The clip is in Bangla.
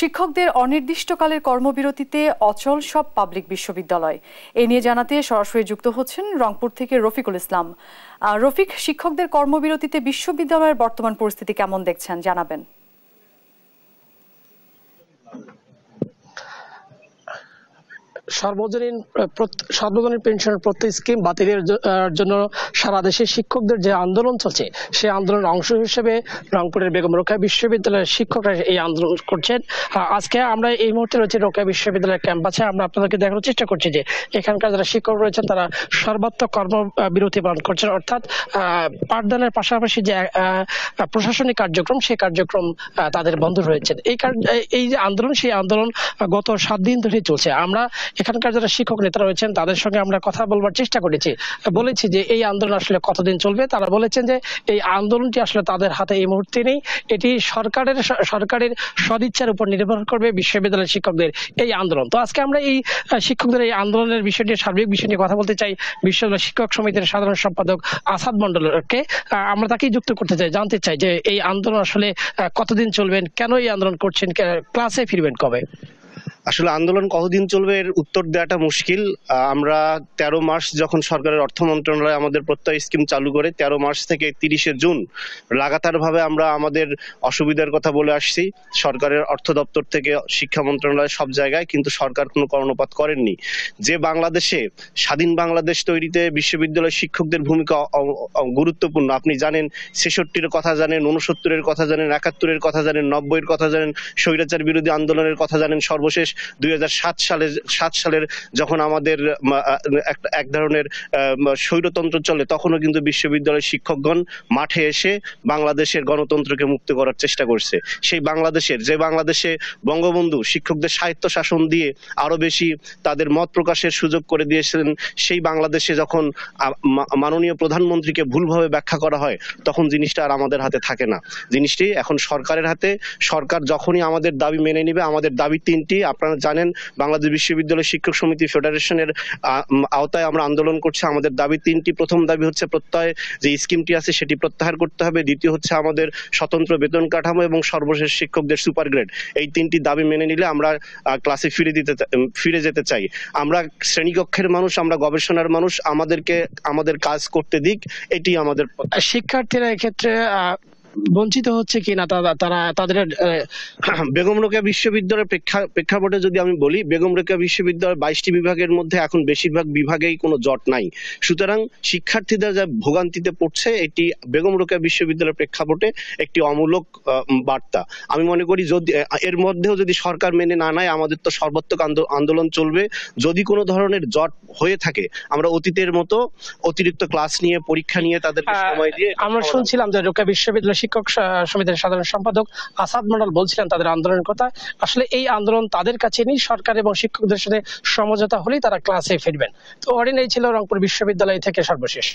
শিক্ষকদের অনির্দিষ্টকালের কর্মবিরতিতে অচল সব পাবলিক বিশ্ববিদ্যালয় এ নিয়ে জানাতে সরাসরি যুক্ত হচ্ছেন রংপুর থেকে রফিকুল ইসলাম রফিক শিক্ষকদের কর্মবিরতিতে বিশ্ববিদ্যালয়ের বর্তমান পরিস্থিতি কেমন দেখছেন জানাবেন সর্বজনীন সর্বজনীন পেনশনের প্রত্যেক স্কিম বাতিলের জন্য সারা দেশে শিক্ষকদের যে আন্দোলন চলছে সেই আন্দোলনের অংশ হিসেবে রংপুরের বেগম রোকা বিশ্ববিদ্যালয়ের শিক্ষকরা এই আন্দোলন করছেন আজকে আমরা এই মুহূর্তে রয়েছে রোকেয়া বিশ্ববিদ্যালয়ের ক্যাম্পাসে আমরা আপনাদেরকে দেখানোর চেষ্টা করছি যে এখানকার যারা শিক্ষক রয়েছেন তারা সর্বাত্মক কর্মবিরতি পালন করছেন অর্থাৎ পাঠদানের পাশাপাশি যে প্রশাসনিক কার্যক্রম সেই কার্যক্রম তাদের বন্ধ রয়েছে এই এই যে আন্দোলন সেই আন্দোলন গত সাত দিন ধরে চলছে আমরা এখানকার যারা শিক্ষক নেতা রয়েছেন তাদের সঙ্গে আমরা কথা বলবার চেষ্টা করেছি বলেছি যে এই আন্দোলন আসলে কতদিন চলবে তারা বলেছেন যে এই আন্দোলনটি আসলে তাদের হাতে এই মুহূর্তে নেই এটি সরকারের সরকারের সদিচ্ছার উপর নির্ভর করবে বিশ্ববিদ্যালয়ের শিক্ষকদের এই আন্দোলন তো আজকে আমরা এই শিক্ষকদের এই আন্দোলনের বিষয়টি সার্বিক বিষয় নিয়ে কথা বলতে চাই বিশ্ববিদ্যালয় শিক্ষক সমিতির সাধারণ সম্পাদক আসাদ মন্ডলকে আমরা তাকেই যুক্ত করতে চাই জানতে চাই যে এই আন্দোলন আসলে কতদিন চলবেন কেন এই আন্দোলন করছেন ক্লাসে ফিরবেন কবে আসলে আন্দোলন কতদিন চলবে এর উত্তর দেওয়াটা মুশকিল আমরা ১৩ মার্চ যখন সরকারের অর্থ মন্ত্রণালয় আমাদের প্রত্যয় স্কিম চালু করে ১৩ মার্চ থেকে তিরিশে জুন লাগাতারভাবে আমরা আমাদের অসুবিধার কথা বলে আসছি সরকারের অর্থ দপ্তর থেকে শিক্ষা মন্ত্রণালয় সব জায়গায় কিন্তু সরকার কোনো কর্ণপাত করেননি যে বাংলাদেশে স্বাধীন বাংলাদেশ তৈরিতে বিশ্ববিদ্যালয় শিক্ষকদের ভূমিকা গুরুত্বপূর্ণ আপনি জানেন ছেষট্টির কথা জানেন উনসত্তরের কথা জানেন একাত্তরের কথা জানেন নব্বইয়ের কথা জানেন স্বৈরাচার বিরোধী আন্দোলনের কথা জানেন সর্বশেষ দুই সালের সাত সালের যখন আমাদের এক ধরনের স্বৈরতন্ত্র চলে তখনও কিন্তু বিশ্ববিদ্যালয়ের শিক্ষকগণ মাঠে এসে বাংলাদেশের গণতন্ত্রকে মুক্ত করার চেষ্টা করছে সেই বাংলাদেশের যে বাংলাদেশে বঙ্গবন্ধু শিক্ষকদের সাহিত্য শাসন দিয়ে আরও বেশি তাদের মত প্রকাশের সুযোগ করে দিয়েছিলেন সেই বাংলাদেশে যখন মাননীয় প্রধানমন্ত্রীকে ভুলভাবে ব্যাখ্যা করা হয় তখন জিনিসটা আর আমাদের হাতে থাকে না জিনিসটি এখন সরকারের হাতে সরকার যখনই আমাদের দাবি মেনে নিবে আমাদের দাবি তিনটি আপনার আপনারা জানেন বাংলাদেশ বিশ্ববিদ্যালয় শিক্ষক সমিতি ফেডারেশনের আওতায় আমরা আন্দোলন করছি আমাদের দাবি তিনটি প্রথম দাবি হচ্ছে প্রত্যয় যে স্কিমটি আছে সেটি প্রত্যাহার করতে হবে দ্বিতীয় হচ্ছে আমাদের স্বতন্ত্র বেতন কাঠামো এবং সর্বশেষ শিক্ষকদের সুপার গ্রেড এই তিনটি দাবি মেনে নিলে আমরা ক্লাসে ফিরে দিতে ফিরে যেতে চাই আমরা শ্রেণীকক্ষের মানুষ আমরা গবেষণার মানুষ আমাদেরকে আমাদের কাজ করতে দিক এটি আমাদের শিক্ষার্থীরা এক্ষেত্রে বঞ্চিত হচ্ছে কিনা তারা তাদের বেগম রোকেয়া বিশ্ববিদ্যালয়ের প্রেক্ষাপটে যদি আমি বলি বেগম রোকেয়া বিশ্ববিদ্যালয়ের বাইশটি বিভাগের মধ্যে এখন বেশিরভাগ বিভাগেই কোনো জট নাই সুতরাং শিক্ষার্থীদের যা ভোগান্তিতে পড়ছে এটি বেগম রোকেয়া বিশ্ববিদ্যালয়ের প্রেক্ষাপটে একটি অমূলক বার্তা আমি মনে করি যদি এর মধ্যেও যদি সরকার মেনে না নেয় আমাদের তো সর্বাত্মক আন্দোলন চলবে যদি কোনো ধরনের জট হয়ে থাকে আমরা অতীতের মতো অতিরিক্ত ক্লাস নিয়ে পরীক্ষা নিয়ে তাদের হ্যাঁ, সময় দিয়ে আমরা শুনছিলাম যে রোকেয়া বিশ্ববিদ্যালয় শিক্ষক সমিতির সাধারণ সম্পাদক আসাদ মন্ডল বলছিলেন তাদের আন্দোলনের কথা আসলে এই আন্দোলন তাদের কাছে নেই সরকার এবং শিক্ষকদের সাথে সমঝোতা হলেই তারা ক্লাসে ফিরবেন তো অরিন এই ছিল রংপুর বিশ্ববিদ্যালয় থেকে সর্বশেষ